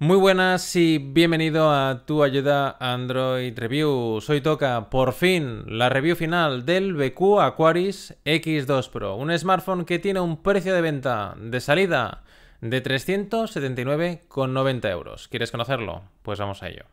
Muy buenas y bienvenido a Tu Ayuda Android Review. Soy Toca, por fin, la review final del BQ Aquaris X2 Pro, un smartphone que tiene un precio de venta de salida de 379,90 euros. ¿Quieres conocerlo? Pues vamos a ello.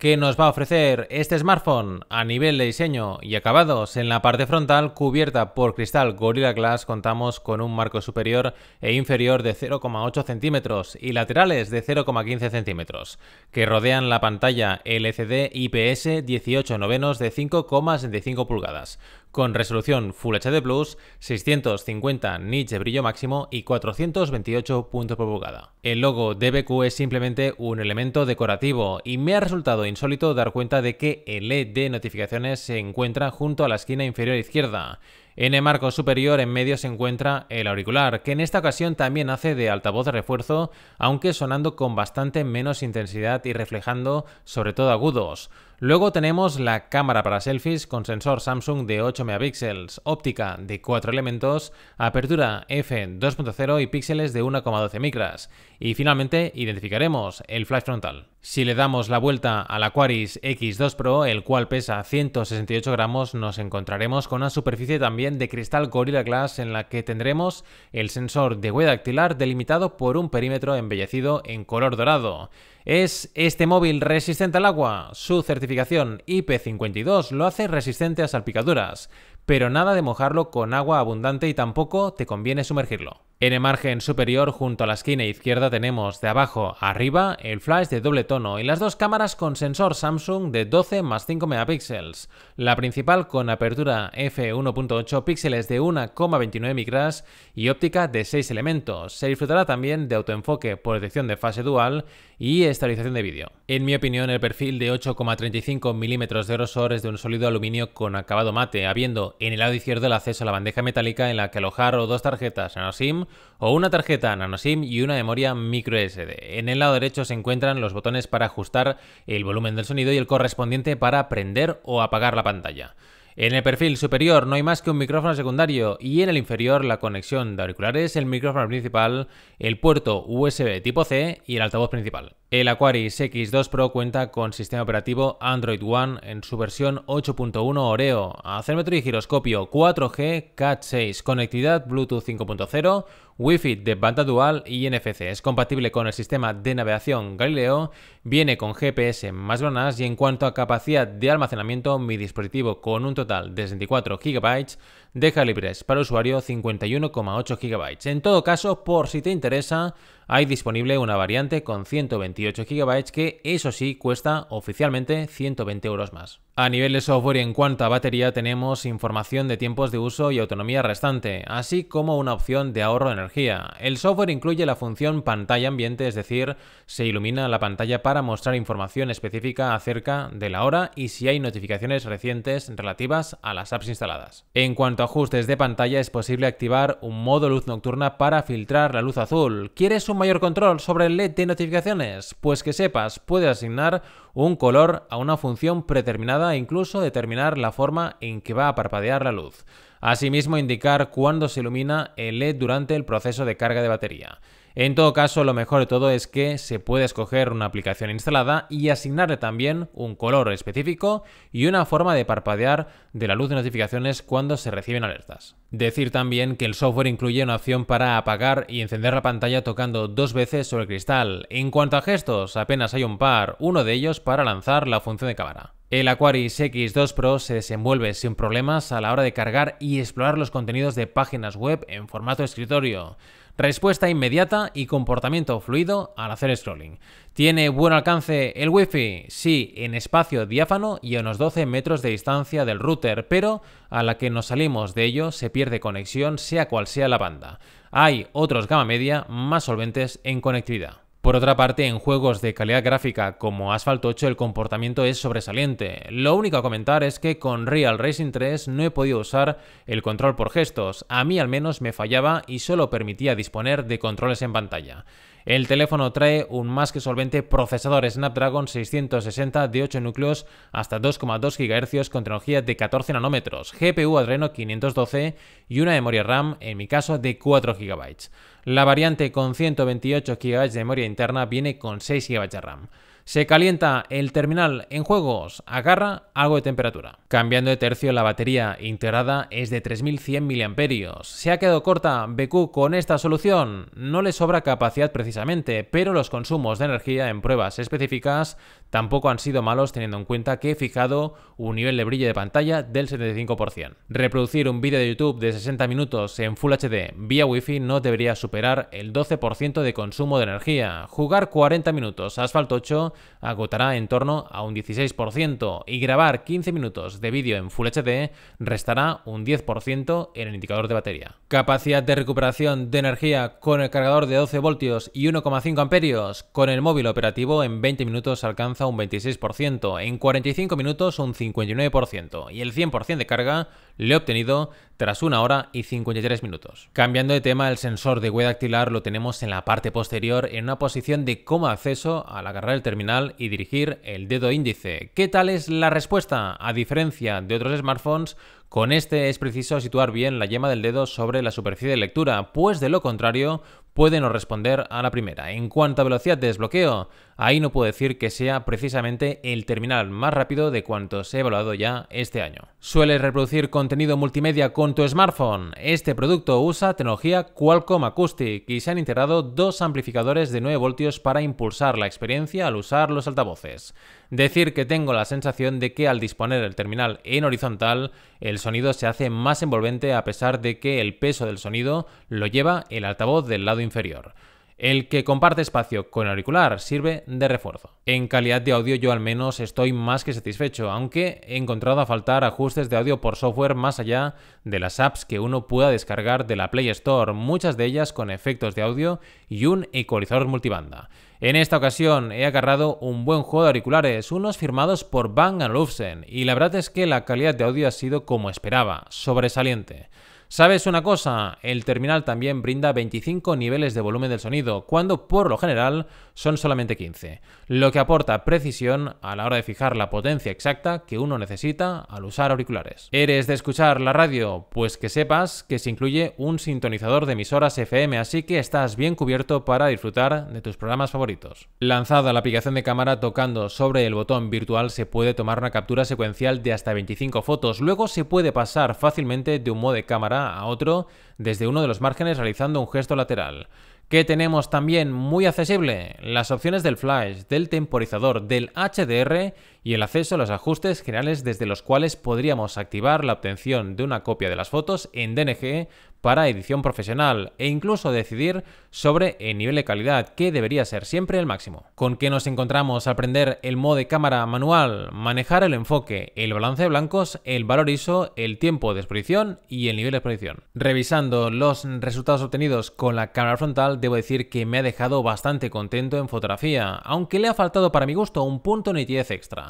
que nos va a ofrecer este smartphone a nivel de diseño y acabados en la parte frontal cubierta por cristal Gorilla Glass contamos con un marco superior e inferior de 0,8 centímetros y laterales de 0,15 centímetros que rodean la pantalla LCD IPS 18 novenos de 5,65 pulgadas con resolución Full HD Plus, 650 nits de brillo máximo y 428 puntos por pulgada. El logo DBQ es simplemente un elemento decorativo y me ha resultado insólito dar cuenta de que el LED de notificaciones se encuentra junto a la esquina inferior izquierda, en el marco superior en medio se encuentra el auricular, que en esta ocasión también hace de altavoz de refuerzo, aunque sonando con bastante menos intensidad y reflejando sobre todo agudos. Luego tenemos la cámara para selfies con sensor Samsung de 8 megapíxeles, óptica de 4 elementos, apertura f2.0 y píxeles de 1,12 micras. Y finalmente identificaremos el flash frontal. Si le damos la vuelta al Aquaris X2 Pro, el cual pesa 168 gramos, nos encontraremos con una superficie también de cristal Gorilla Glass en la que tendremos el sensor de huella dactilar delimitado por un perímetro embellecido en color dorado. ¿Es este móvil resistente al agua? Su certificación IP52 lo hace resistente a salpicaduras, pero nada de mojarlo con agua abundante y tampoco te conviene sumergirlo. En el margen superior, junto a la esquina izquierda, tenemos de abajo a arriba el flash de doble tono y las dos cámaras con sensor Samsung de 12 más 5 megapíxeles. La principal con apertura f1.8, píxeles de 1,29 micras y óptica de 6 elementos. Se disfrutará también de autoenfoque por detección de fase dual y estabilización de vídeo. En mi opinión, el perfil de 8,35 milímetros de grosor es de un sólido aluminio con acabado mate, habiendo en el lado izquierdo el acceso a la bandeja metálica en la que alojar dos tarjetas nano SIM o una tarjeta NanoSIM y una memoria micro SD. En el lado derecho se encuentran los botones para ajustar el volumen del sonido y el correspondiente para prender o apagar la pantalla. En el perfil superior no hay más que un micrófono secundario y en el inferior la conexión de auriculares, el micrófono principal, el puerto USB tipo C y el altavoz principal. El Aquaris X2 Pro cuenta con sistema operativo Android One en su versión 8.1 Oreo, acelerómetro y giroscopio 4G, CAT6, conectividad Bluetooth 5.0, Wi-Fi de banda dual y NFC. Es compatible con el sistema de navegación Galileo, viene con GPS más bandas y en cuanto a capacidad de almacenamiento, mi dispositivo con un total de 64 GB deja libres para usuario 51,8 GB. En todo caso, por si te interesa, hay disponible una variante con 128 GB que eso sí cuesta oficialmente 120 euros más. A nivel de software en cuanto a batería tenemos información de tiempos de uso y autonomía restante, así como una opción de ahorro de energía. El software incluye la función pantalla ambiente, es decir, se ilumina la pantalla para mostrar información específica acerca de la hora y si hay notificaciones recientes relativas a las apps instaladas. En cuanto a ajustes de pantalla es posible activar un modo luz nocturna para filtrar la luz azul. ¿Quieres un mayor control sobre el LED de notificaciones? Pues que sepas, puede asignar un color a una función predeterminada e incluso determinar la forma en que va a parpadear la luz. Asimismo, indicar cuándo se ilumina el LED durante el proceso de carga de batería. En todo caso, lo mejor de todo es que se puede escoger una aplicación instalada y asignarle también un color específico y una forma de parpadear de la luz de notificaciones cuando se reciben alertas. Decir también que el software incluye una opción para apagar y encender la pantalla tocando dos veces sobre el cristal. En cuanto a gestos, apenas hay un par, uno de ellos para lanzar la función de cámara. El Aquaris X2 Pro se desenvuelve sin problemas a la hora de cargar y explorar los contenidos de páginas web en formato escritorio. Respuesta inmediata y comportamiento fluido al hacer scrolling. ¿Tiene buen alcance el Wi-Fi? Sí, en espacio diáfano y a unos 12 metros de distancia del router, pero a la que nos salimos de ello se pierde conexión sea cual sea la banda. Hay otros gama media más solventes en conectividad. Por otra parte, en juegos de calidad gráfica como Asphalt 8 el comportamiento es sobresaliente. Lo único a comentar es que con Real Racing 3 no he podido usar el control por gestos, a mí al menos me fallaba y solo permitía disponer de controles en pantalla. El teléfono trae un más que solvente procesador Snapdragon 660 de 8 núcleos hasta 2,2 GHz con tecnología de 14 nanómetros, GPU Adreno 512 y una memoria RAM, en mi caso, de 4 GB. La variante con 128 GB de memoria interna viene con 6 GB de RAM. Se calienta el terminal en juegos, agarra algo de temperatura. Cambiando de tercio, la batería integrada es de 3100 mAh. Se ha quedado corta BQ con esta solución. No le sobra capacidad precisamente, pero los consumos de energía en pruebas específicas tampoco han sido malos teniendo en cuenta que he fijado un nivel de brillo de pantalla del 75%. Reproducir un vídeo de YouTube de 60 minutos en Full HD vía Wi-Fi no debería superar el 12% de consumo de energía. Jugar 40 minutos Asphalt 8 agotará en torno a un 16% y grabar 15 minutos de vídeo en Full HD restará un 10% en el indicador de batería. Capacidad de recuperación de energía con el cargador de 12 voltios y 1,5 amperios con el móvil operativo en 20 minutos alcanza un 26%, en 45 minutos un 59% y el 100% de carga le he obtenido tras una hora y 53 minutos. Cambiando de tema, el sensor de huella dactilar lo tenemos en la parte posterior en una posición de coma acceso al agarrar el terminal y dirigir el dedo índice. ¿Qué tal es la respuesta? A diferencia de otros smartphones, con este es preciso situar bien la yema del dedo sobre la superficie de lectura, pues de lo contrario puede no responder a la primera. En cuanto a velocidad de desbloqueo, ahí no puedo decir que sea precisamente el terminal más rápido de cuantos he evaluado ya este año. ¿Sueles reproducir contenido multimedia con tu smartphone? Este producto usa tecnología Qualcomm Acoustic y se han integrado dos amplificadores de 9 voltios para impulsar la experiencia al usar los altavoces decir que tengo la sensación de que al disponer el terminal en horizontal, el sonido se hace más envolvente a pesar de que el peso del sonido lo lleva el altavoz del lado inferior. El que comparte espacio con auricular sirve de refuerzo. En calidad de audio yo al menos estoy más que satisfecho, aunque he encontrado a faltar ajustes de audio por software más allá de las apps que uno pueda descargar de la Play Store, muchas de ellas con efectos de audio y un ecualizador multibanda. En esta ocasión he agarrado un buen juego de auriculares, unos firmados por Bang Olufsen, y la verdad es que la calidad de audio ha sido como esperaba, sobresaliente. ¿Sabes una cosa? El terminal también brinda 25 niveles de volumen del sonido, cuando por lo general son solamente 15, lo que aporta precisión a la hora de fijar la potencia exacta que uno necesita al usar auriculares. ¿Eres de escuchar la radio? Pues que sepas que se incluye un sintonizador de emisoras FM, así que estás bien cubierto para disfrutar de tus programas favoritos. Lanzada la aplicación de cámara tocando sobre el botón virtual se puede tomar una captura secuencial de hasta 25 fotos, luego se puede pasar fácilmente de un modo de cámara a otro desde uno de los márgenes realizando un gesto lateral. ¿Qué tenemos también muy accesible? Las opciones del flash, del temporizador, del HDR y el acceso a los ajustes generales desde los cuales podríamos activar la obtención de una copia de las fotos en DNG para edición profesional e incluso decidir sobre el nivel de calidad que debería ser siempre el máximo. ¿Con que nos encontramos? Aprender el modo de cámara manual, manejar el enfoque, el balance de blancos, el valor ISO, el tiempo de exposición y el nivel de exposición. Revisando los resultados obtenidos con la cámara frontal, debo decir que me ha dejado bastante contento en fotografía, aunque le ha faltado para mi gusto un punto nitidez extra.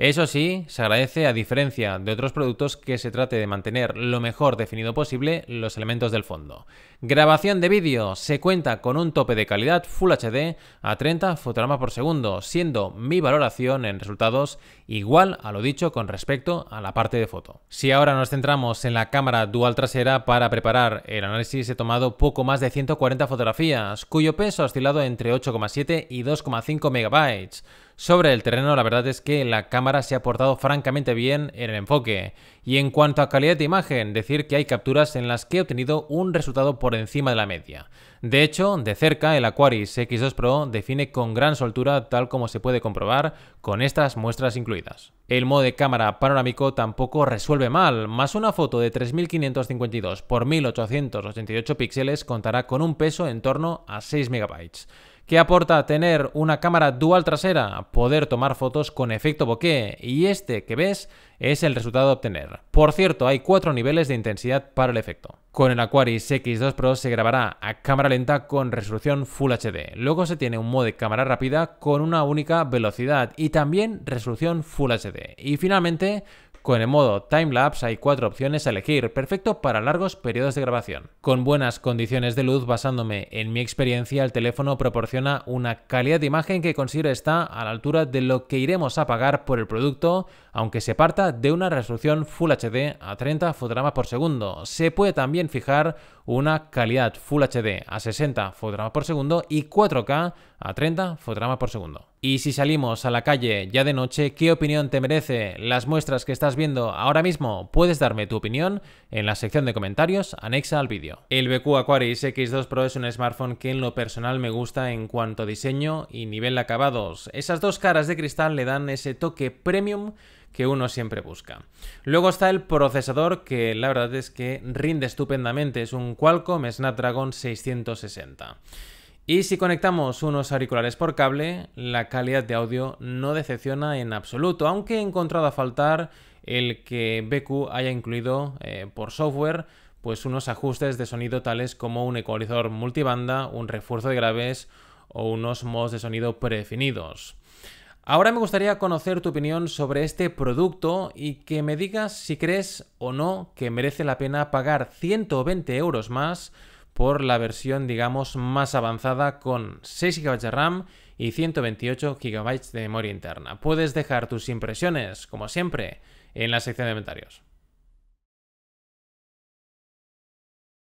Eso sí, se agradece, a diferencia de otros productos, que se trate de mantener lo mejor definido posible los elementos del fondo. Grabación de vídeo se cuenta con un tope de calidad Full HD a 30 fotogramas por segundo, siendo mi valoración en resultados igual a lo dicho con respecto a la parte de foto. Si ahora nos centramos en la cámara dual trasera para preparar el análisis he tomado poco más de 140 fotografías, cuyo peso ha oscilado entre 8,7 y 2,5 megabytes. Sobre el terreno la verdad es que la cámara se ha portado francamente bien en el enfoque. Y en cuanto a calidad de imagen, decir que hay capturas en las que he obtenido un resultado por encima de la media. De hecho, de cerca, el Aquaris X2 Pro define con gran soltura tal como se puede comprobar con estas muestras incluidas. El modo de cámara panorámico tampoco resuelve mal, más una foto de 3552 por 1888 píxeles contará con un peso en torno a 6 megabytes ¿Qué aporta tener una cámara dual trasera? Poder tomar fotos con efecto bokeh y este que ves es el resultado a obtener. Por cierto, hay cuatro niveles de intensidad para el efecto. Con el Aquaris X2 Pro se grabará a cámara lenta con resolución Full HD. Luego se tiene un modo de cámara rápida con una única velocidad y también resolución Full HD. Y finalmente con el modo timelapse hay cuatro opciones a elegir, perfecto para largos periodos de grabación. Con buenas condiciones de luz, basándome en mi experiencia, el teléfono proporciona una calidad de imagen que considero está a la altura de lo que iremos a pagar por el producto, aunque se parta de una resolución Full HD a 30 fotogramas por segundo. Se puede también fijar una calidad Full HD a 60 fotogramas por segundo y 4K a 30 fotogramas por segundo. Y si salimos a la calle ya de noche, ¿qué opinión te merece las muestras que estás viendo ahora mismo? Puedes darme tu opinión en la sección de comentarios anexa al vídeo. El BQ Aquaris X2 Pro es un smartphone que en lo personal me gusta en cuanto a diseño y nivel de acabados. Esas dos caras de cristal le dan ese toque premium que uno siempre busca. Luego está el procesador que la verdad es que rinde estupendamente, es un Qualcomm Snapdragon 660. Y si conectamos unos auriculares por cable, la calidad de audio no decepciona en absoluto, aunque he encontrado a faltar el que BQ haya incluido eh, por software pues unos ajustes de sonido tales como un ecualizador multibanda, un refuerzo de graves o unos modos de sonido predefinidos. Ahora me gustaría conocer tu opinión sobre este producto y que me digas si crees o no que merece la pena pagar 120 euros más por la versión, digamos, más avanzada con 6 GB de RAM y 128 GB de memoria interna. Puedes dejar tus impresiones, como siempre, en la sección de comentarios.